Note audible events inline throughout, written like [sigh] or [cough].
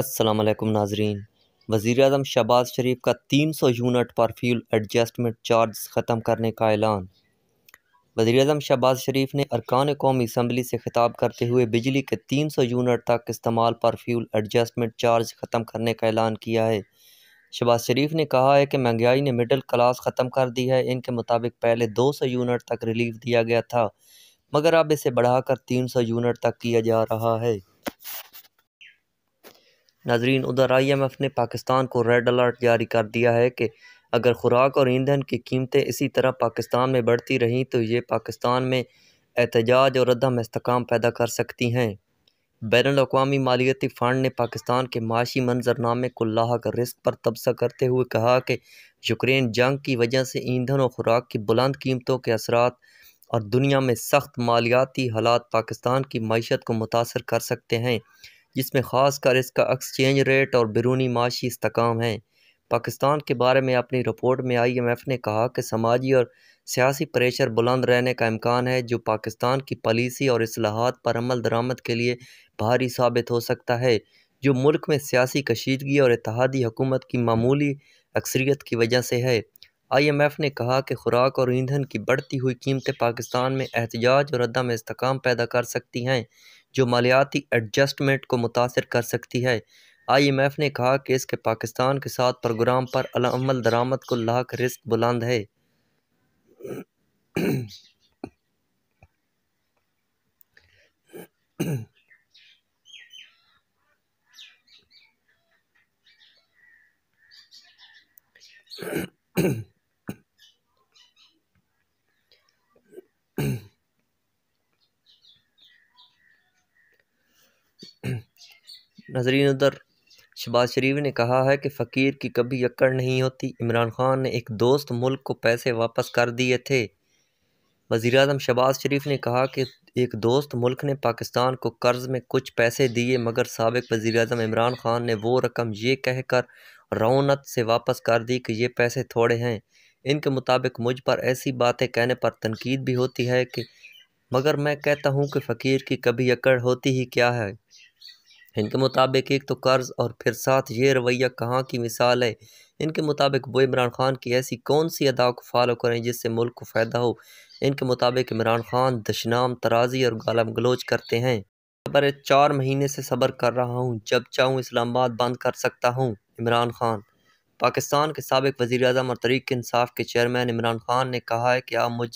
असलम नाजरीन वज़ी अजम शहबाज शरीफ का तीन सौ यूनिट पर फ्यूल एडजस्टमेंट चार्ज ख़त्म करने का ऐलान वज़ी अजम शहबाज शरीफ ने अरकान कौमी इसम्बली से खिताब करते हुए बिजली के तीन सौ यूनिट तक इस्तेमाल पर फ्यूल एडजस्टमेंट चार्ज ख़त्म करने का ऐलान किया है शहबाज शरीफ ने कहा है कि महंगाई ने मिडल क्लास ख़त्म कर दी है इनके मुताबिक पहले दो सौ यूनिट तक रिलीफ दिया गया था मगर अब इसे बढ़ाकर तीन सौ यूनिट तक किया जा रहा है नाजरीन उधर आई एम एफ़ ने पाकिस्तान को रेड अलर्ट जारी कर दिया है कि अगर खुराक और ईंधन की कीमतें इसी तरह पाकिस्तान में बढ़ती रहीं तो ये पाकिस्तान में एहतजाज और अदम इसकाम पैदा कर सकती हैं बैन अवी मालियाती फ़ंड ने पाकिस्तान के माशी मंजरनामे को लाक रिस्क पर तबसा करते हुए कहा कि यूक्रेन जंग की वजह से ईंधन और खुराक की बुलंद कीमतों के असरा और दुनिया में सख्त मालियाती हालात पाकिस्तान की मीशत को मुतासर कर सकते हैं जिसमें ख़ास कर इसका एक्सचेंज रेट और बैरूनी माशी इसकाम है पाकिस्तान के बारे में अपनी रिपोर्ट में आई एम एफ़ ने कहा कि समाजी और सियासी प्रेशर बुलंद रहने का इम्कान है जो पाकिस्तान की पॉलिसी और असलाहत पर अमल दरामद के लिए भारी साबित हो सकता है जो मुल्क में सियासी कशीदगी और इतिहादी हुकूमत की मामूली अक्सरियत की वजह से है आई एम एफ़ ने कहा कि खुराक और ईंधन की बढ़ती हुई कीमतें पाकिस्तान में एहतजाज और अदम इसकाम पैदा कर सकती हैं जो मालियाती एडजस्टमेंट को मुतासर कर सकती है आई एम एफ़ ने कहा कि इसके पाकिस्तान के साथ प्रोग्राम पर अमल दरामद को लाख रिस्क बुलंद है [clears throat] नजरीन उधर शहबाज शरीफ ने कहा है कि फ़कीर की कभी अक्ड़ नहीं होती इमरान खान ने एक दोस्त मुल्क को पैसे वापस कर दिए थे वज़ी अजम शहबाज शरीफ ने कहा कि एक दोस्त मुल्क ने पाकिस्तान को कर्ज़ में कुछ पैसे दिए मगर सबक वज़ी अजम इमरान खान ने वो रकम ये कहकर रौनत से वापस कर दी कि ये पैसे थोड़े हैं इनके मुताबिक मुझ पर ऐसी बातें कहने पर तनकीद भी होती है कि मगर मैं कहता हूँ कि फ़कीर की कभी अकड़ होती ही क्या है इनके मुताबिक एक तो कर्ज और फिर साथ ये रवैया कहाँ की मिसाल है इनके मुताबिक वो इमरान खान की ऐसी कौन सी अदा को फॉलो करें जिससे मुल्क को फ़ायदा हो इनके मुताबिक इमरान खान दशनाम तराजी और गालम गलोच करते हैं खबर चार महीने से सब्र कर रहा हूँ जब चाहूँ इस्लामाबाद बंद कर सकता हूँ इमरान खान पाकिस्तान के सबक वज़ी अजम और तरीक इंसाफ के चेयरमैन इमरान खान ने कहा है कि आप मुझ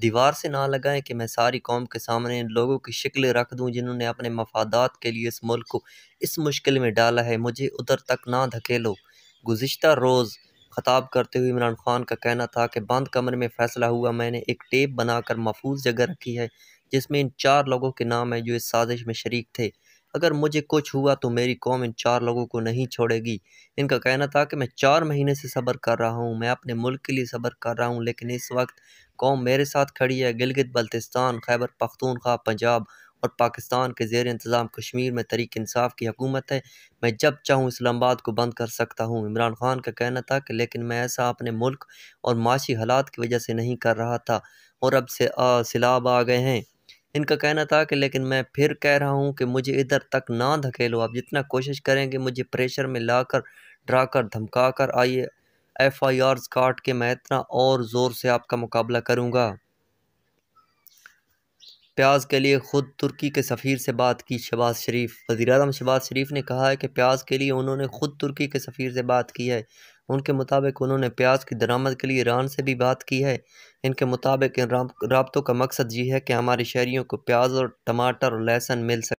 दीवार से ना लगाएं कि मैं सारी कौम के सामने लोगों की शक्लें रख दूं जिन्होंने अपने मफादात के लिए इस मुल्क को इस मुश्किल में डाला है मुझे उधर तक ना धकेलो गुज्त रोज़ खताब करते हुए इमरान खान का कहना था कि बंद कमरे में फ़ैसला हुआ मैंने एक टेप बनाकर महफूज जगह रखी है जिसमें इन चार लोगों के नाम हैं जो इस साजिश में शरीक थे अगर मुझे कुछ हुआ तो मेरी कौम इन चार लोगों को नहीं छोड़ेगी इनका कहना था कि मैं चार महीने से सब्र कर रहा हूँ मैं अपने मुल्क के लिए सब्र कर रहा हूँ लेकिन इस वक्त कौम मेरे साथ खड़ी है गिलगित बल्तिस्तान खैबर पख्तूनख्वा पंजाब और पाकिस्तान के जेर इंतज़ाम कश्मीर में तरीक इंसाफ की हुकूमत है मैं जब चाहूँ इस्लामाबाद को बंद कर सकता हूँ इमरान खान का कहना था कि लेकिन मैं ऐसा अपने मुल्क और माशी हालात की वजह से नहीं कर रहा था और अब से आ, सिलाब आ गए हैं इनका कहना था कि लेकिन मैं फिर कह रहा हूँ कि मुझे इधर तक ना धकेलो आप जितना कोशिश करेंगे मुझे प्रेशर में ला कर डरा कर धमका कर आइए एफ आई आर काट के मैं इतना और ज़ोर से आपका मुकाबला करूँगा प्याज के लिए ख़ुद तुर्की के सफ़ीर से बात की शहबाज शरीफ वज़ी अजम शहबाज शरीफ ने कहा है कि प्याज के लिए उन्होंने ख़ुद तुर्की के सफ़ीर से बात की है उनके मुताबिक उन्होंने प्याज की दरामद के लिए ईरान से भी बात की है इनके मुताबिक इन रबतों का मकसद ये है कि हमारे शहरीों को प्याज और टमाटर और लहसन मिल सके